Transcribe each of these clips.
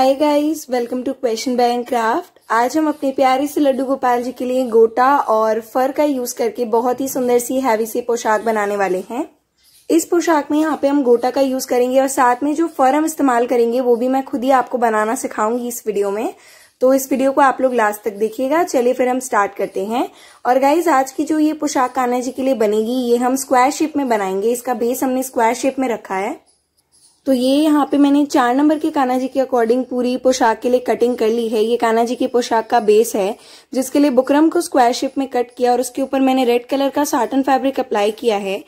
hi guys welcome to question by and craft आज हम अपने प्यारे से लड्डू गोपाल जी के लिए गोटा और फर का यूज करके बहुत ही सुंदर सी हैवी सी पोशाक बनाने वाले हैं इस पोशाक में यहाँ पे हम गोटा का यूज करेंगे और साथ में जो फर हम इस्तेमाल करेंगे वो भी मैं खुद ही आपको बनाना सिखाऊंगी इस वीडियो में तो इस वीडियो को आप लोग लास्ट तक देखिएगा चलिए फिर हम स्टार्ट करते हैं और गाइज आज की जो ये पोशाक कान्हा जी के लिए बनेगी ये हम स्क्वायर शेप में बनाएंगे इसका बेस हमने स्क्वायर शेप में रखा है तो ये यहाँ पे मैंने चार नंबर के काना जी के अकॉर्डिंग पूरी पोशाक के लिए कटिंग कर ली है ये काना जी की पोशाक का बेस है जिसके लिए बुकरम को स्क्वायर शेप में कट किया और उसके ऊपर मैंने रेड कलर का साटन फैब्रिक अप्लाई किया है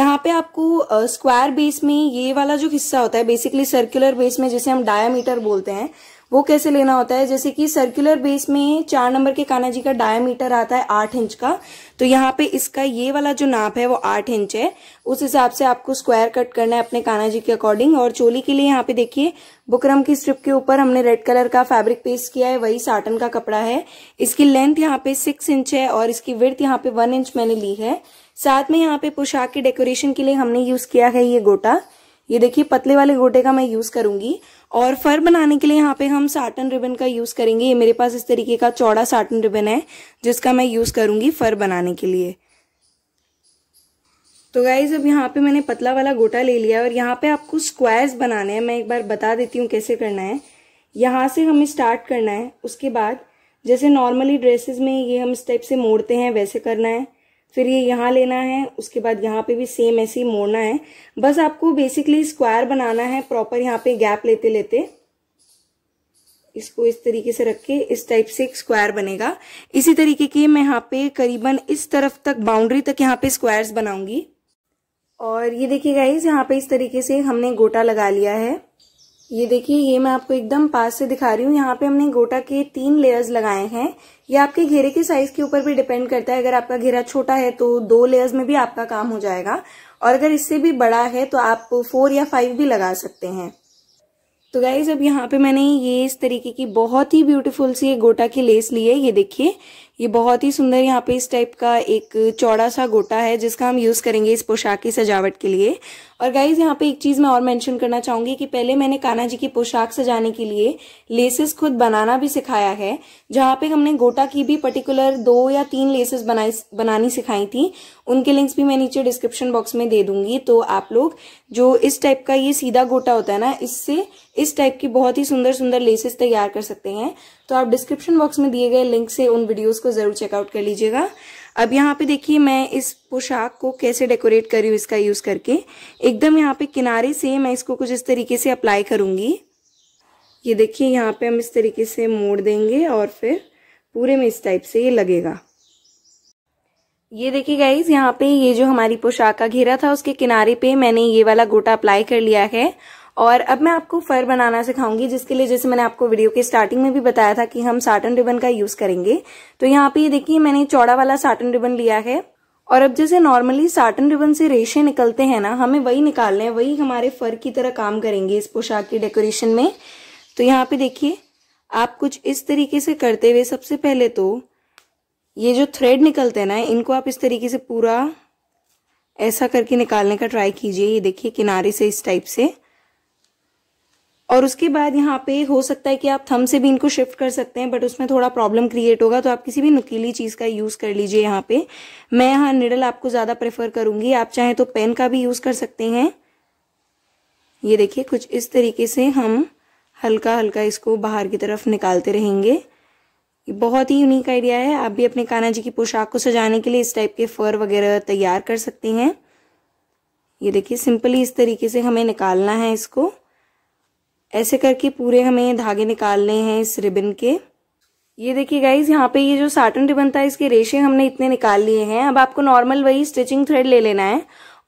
यहाँ पे आपको स्क्वायर बेस में ये वाला जो हिस्सा होता है बेसिकली सर्कुलर बेस में जिसे हम डायामीटर बोलते हैं वो कैसे लेना होता है जैसे कि सर्कुलर बेस में चार नंबर के काना जी का डायमीटर आता है आठ इंच का तो यहाँ पे इसका ये वाला जो नाप है वो आठ इंच है उस हिसाब से आपको स्क्वायर कट करना है अपने काना जी के अकॉर्डिंग और चोली के लिए यहाँ पे देखिए बुकरम की स्ट्रिप के ऊपर हमने रेड कलर का फैब्रिक पेस्ट किया है वही साटन का कपड़ा है इसकी लेंथ यहाँ पे सिक्स इंच है और इसकी विर्थ यहाँ पे वन इंच मैंने ली है साथ में यहाँ पे पोशाक के डेकोरेशन के लिए हमने यूज किया है ये गोटा ये देखिए पतले वाले गोटे का मैं यूज करूंगी और फर बनाने के लिए यहाँ पे हम साटन रिबन का यूज करेंगे ये मेरे पास इस तरीके का चौड़ा साटन रिबन है जिसका मैं यूज करूंगी फर बनाने के लिए तो गाइज अब यहाँ पे मैंने पतला वाला गोटा ले लिया और यहाँ पे आपको स्क्वायर्स बनाने हैं मैं एक बार बता देती हूँ कैसे करना है यहाँ से हमें स्टार्ट करना है उसके बाद जैसे नॉर्मली ड्रेसेस में ये हम स्टेप से मोड़ते हैं वैसे करना है फिर ये यहाँ लेना है उसके बाद यहाँ पे भी सेम ऐसे ही मोड़ना है बस आपको बेसिकली स्क्वायर बनाना है प्रॉपर यहाँ पे गैप लेते लेते इसको इस तरीके से रख के इस टाइप से एक स्क्वायर बनेगा इसी तरीके के मैं यहाँ पे करीबन इस तरफ तक बाउंड्री तक यहाँ पे स्क्वायर्स बनाऊंगी और ये देखिए गाइज यहाँ पे इस तरीके से हमने गोटा लगा लिया है ये देखिए ये मैं आपको एकदम पास से दिखा रही हूँ यहाँ पे हमने गोटा के तीन लेयर्स लगाए हैं ये आपके घेरे के साइज के ऊपर भी डिपेंड करता है अगर आपका घेरा छोटा है तो दो लेयर्स में भी आपका काम हो जाएगा और अगर इससे भी बड़ा है तो आप फोर या फाइव भी लगा सकते हैं तो गाइज अब यहाँ पे मैंने ये इस तरीके की बहुत ही ब्यूटीफुल सी गोटा की लेस ली है ये देखिए ये बहुत ही सुंदर यहाँ पे इस टाइप का एक चौड़ा सा गोटा है जिसका हम यूज़ करेंगे इस पोशाक की सजावट के लिए और गाइज यहाँ पे एक चीज़ मैं और मेंशन करना चाहूंगी कि पहले मैंने कान्हा जी की पोशाक सजाने के लिए लेसेस खुद बनाना भी सिखाया है जहाँ पे हमने गोटा की भी पर्टिकुलर दो या तीन लेसेस बनानी सिखाई थी उनके लिंक्स भी मैं नीचे डिस्क्रिप्शन बॉक्स में दे दूंगी तो आप लोग जो इस टाइप का ये सीधा गोटा होता है ना इससे इस टाइप की बहुत ही सुंदर सुंदर लेसेस तैयार कर सकते हैं तो आप डिस्क्रिप्शन बॉक्स में दिए गए लिंक से उन वीडियोज़ को ज़रूर चेकआउट कर लीजिएगा अब यहाँ पे देखिए मैं इस पोशाक को कैसे डेकोरेट करी हूँ इसका यूज़ करके एकदम यहाँ पे किनारे से मैं इसको कुछ इस तरीके से अप्लाई करूंगी ये देखिए यहाँ पे हम इस तरीके से मोड़ देंगे और फिर पूरे में इस टाइप से ये लगेगा ये देखिए गाइज यहाँ पे ये जो हमारी पोशाक का घेरा था उसके किनारे पे मैंने ये वाला गोटा अप्लाई कर लिया है और अब मैं आपको फर बनाना सिखाऊंगी जिसके लिए जैसे मैंने आपको वीडियो के स्टार्टिंग में भी बताया था कि हम साटन रिबन का यूज करेंगे तो यहाँ पे ये देखिए मैंने चौड़ा वाला साटन रिबन लिया है और अब जैसे नॉर्मली साटन रिबन से रेशे निकलते हैं ना हमें वही निकालने हैं वही हमारे फर की तरह काम करेंगे इस पोशाक के डेकोरेशन में तो यहाँ पे देखिए आप कुछ इस तरीके से करते हुए सबसे पहले तो ये जो थ्रेड निकलते हैं ना इनको आप इस तरीके से पूरा ऐसा करके निकालने का ट्राई कीजिए ये देखिए किनारे से इस टाइप से और उसके बाद यहाँ पे हो सकता है कि आप थम से भी इनको शिफ्ट कर सकते हैं बट उसमें थोड़ा प्रॉब्लम क्रिएट होगा तो आप किसी भी नुकीली चीज़ का यूज़ कर लीजिए यहाँ पे मैं यहाँ निडल आपको ज़्यादा प्रेफर करूँगी आप चाहें तो पेन का भी यूज़ कर सकते हैं ये देखिए कुछ इस तरीके से हम हल्का हल्का इसको बाहर की तरफ निकालते रहेंगे बहुत ही यूनिक आइडिया है आप भी अपने काना जी की पोशाक को सजाने के लिए इस टाइप के फर वगैरह तैयार कर सकते हैं ये देखिए सिंपली इस तरीके से हमें निकालना है इसको ऐसे करके पूरे हमें धागे निकालने हैं इस रिबन के ये देखिए गाइज यहाँ पे ये जो साटन रिबन था इसके रेशे हमने इतने निकाल लिए हैं अब आपको नॉर्मल वही स्टिचिंग थ्रेड ले लेना है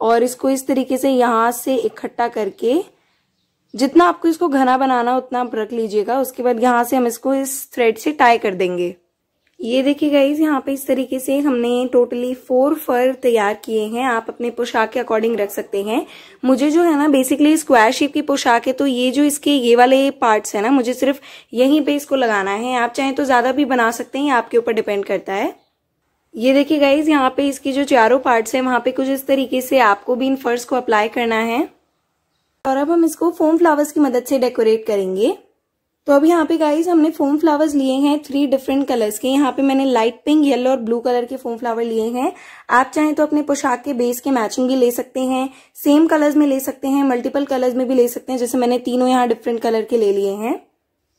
और इसको इस तरीके से यहाँ से इकट्ठा करके जितना आपको इसको घना बनाना उतना आप रख लीजिएगा उसके बाद यहाँ से हम इसको इस थ्रेड से टाई कर देंगे ये देखिए गाइज यहाँ पे इस तरीके से हमने टोटली फोर फर तैयार किए हैं आप अपने पोशाक के अकॉर्डिंग रख सकते हैं मुझे जो है ना बेसिकली स्क्वायर शेप की पोशाक है तो ये जो इसके ये वाले पार्ट्स है ना मुझे सिर्फ यहीं पे इसको लगाना है आप चाहें तो ज़्यादा भी बना सकते हैं आपके ऊपर डिपेंड करता है ये देखिए गाइज यहाँ पे इसकी जो चारों पार्ट्स है वहां पे कुछ इस तरीके से आपको भी इन फर्स को अप्लाई करना है और अब हम इसको फोम फ्लावर्स की मदद से डेकोरेट करेंगे तो अभी यहाँ पे गाइज हमने फोम फ्लावर्स लिए हैं थ्री डिफरेंट कलर्स के यहाँ पे मैंने लाइट पिंक येलो और ब्लू कलर के फोम फ्लावर लिए हैं आप चाहें तो अपने पोशाक के बेस के मैचिंग भी ले सकते हैं सेम कलर्स में ले सकते हैं मल्टीपल कलर्स में भी ले सकते हैं जैसे मैंने तीनों यहाँ डिफरेंट कलर के ले लिए हैं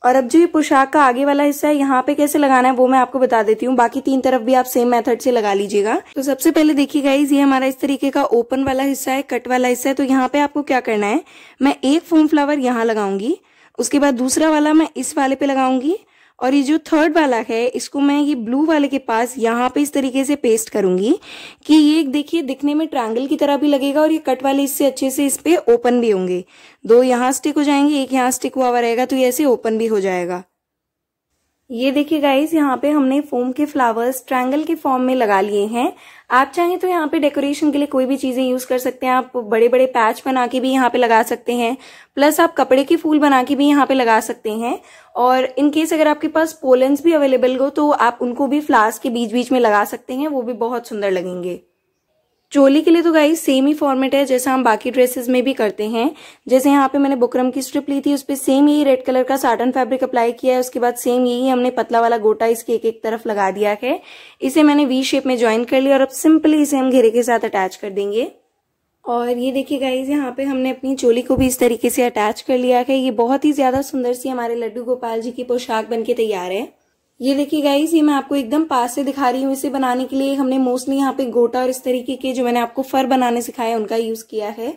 और अब जो ये पोशाक का आगे वाला हिस्सा है यहाँ पे कैसे लगाना है वो मैं आपको बता देती हूँ बाकी तीन तरफ भी आप सेम मेथड से लगा लीजिएगा तो सबसे पहले देखिए गाइज ये हमारा इस तरीके का ओपन वाला हिस्सा है कट वाला हिस्सा है तो यहाँ पे आपको क्या करना है मैं एक फोम फ्लावर यहाँ लगाऊंगी उसके बाद दूसरा वाला मैं इस वाले पे लगाऊंगी और ये जो थर्ड वाला है इसको मैं ये ब्लू वाले के पास यहाँ पे इस तरीके से पेस्ट करूंगी कि ये देखिए दिखने में ट्रायंगल की तरह भी लगेगा और ये कट वाले इससे अच्छे से इस पे ओपन भी होंगे दो यहाँ स्टिक हो जाएंगे एक यहाँ स्टिक हुआ हुआ रहेगा तो ये ऐसे ओपन भी हो जाएगा ये देखिए गाइज यहाँ पे हमने फोम के फ्लावर्स ट्रायंगल के फॉर्म में लगा लिए हैं आप चाहें तो यहाँ पे डेकोरेशन के लिए कोई भी चीजें यूज कर सकते हैं आप बड़े बड़े पैच बना के भी यहाँ पे लगा सकते हैं प्लस आप कपड़े के फूल बना के भी यहाँ पे लगा सकते हैं और इन केस अगर आपके पास पोलेंस भी अवेलेबल हो तो आप उनको भी फ्लावर्स के बीच बीच में लगा सकते हैं वो भी बहुत सुंदर लगेंगे चोली के लिए तो गाई सेम ही फॉर्मेट है जैसा हम बाकी ड्रेसेस में भी करते हैं जैसे यहाँ पे मैंने बुकरम की स्ट्रिप ली थी उस पर सेम यही रेड कलर का साटन फैब्रिक अप्लाई किया है उसके बाद सेम यही हमने पतला वाला गोटा इसके एक एक तरफ लगा दिया है इसे मैंने वी शेप में ज्वाइन कर लिया और अब सिंपली इसे हम घेरे के साथ अटैच कर देंगे और ये देखिए गाइज यहाँ पे हमने अपनी चोली को भी इस तरीके से अटैच कर लिया है ये बहुत ही ज्यादा सुंदर सी हमारे लड्डू गोपाल जी की पोशाक बन के तैयार है ये देखिए गाइज ये मैं आपको एकदम पास से दिखा रही हूँ इसे बनाने के लिए हमने मोस्टली यहाँ पे गोटा और इस तरीके के जो मैंने आपको फर बनाने सिखाया उनका यूज किया है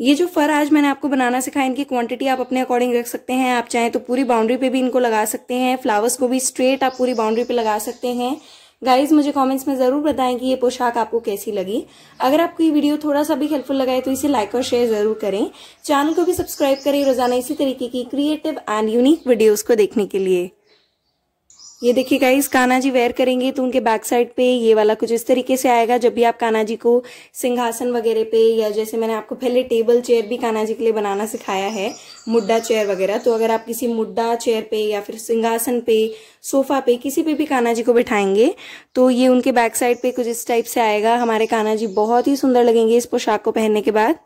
ये जो फर आज मैंने आपको बनाना सिखाया इनकी क्वांटिटी आप अपने अकॉर्डिंग रख सकते हैं आप चाहें तो पूरी बाउंड्री पे भी इनको लगा सकते हैं फ्लावर्स को भी स्ट्रेट आप पूरी बाउंड्री पे लगा सकते हैं गाइज मुझे कमेंट्स में ज़रूर बताएं कि ये पोशाक आपको कैसी लगी अगर आपको ये वीडियो थोड़ा सा भी हेल्पफुल लगा है तो इसे लाइक और शेयर ज़रूर करें चैनल को भी सब्सक्राइब करें रोजाना इसी तरीके की क्रिएटिव एंड यूनिक वीडियोज़ को देखने के लिए ये देखिए गाइस कान्हा जी वेयर करेंगे तो उनके बैक साइड पे ये वाला कुछ इस तरीके से आएगा जब भी आप कान्हा जी को सिंहासन वगैरह पे या जैसे मैंने आपको पहले टेबल चेयर भी कान्हा जी के लिए बनाना सिखाया है मुड्डा चेयर वगैरह तो अगर आप किसी मुड्डा चेयर पे या फिर सिंहासन पे सोफा पे किसी पे भी कान्हा जी को बिठाएंगे तो ये उनके बैक साइड पे कुछ इस टाइप से आएगा हमारे कान्हा जी बहुत ही सुंदर लगेंगे इस पोशाक को पहनने के बाद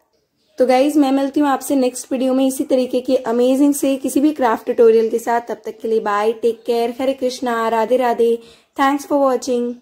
तो गाइज मैं मिलती हूँ आपसे नेक्स्ट वीडियो में इसी तरीके के अमेजिंग से किसी भी क्राफ्ट ट्यूटोरियल के साथ तब तक के लिए bye take care Hare Krishna Radhe Radhe thanks for watching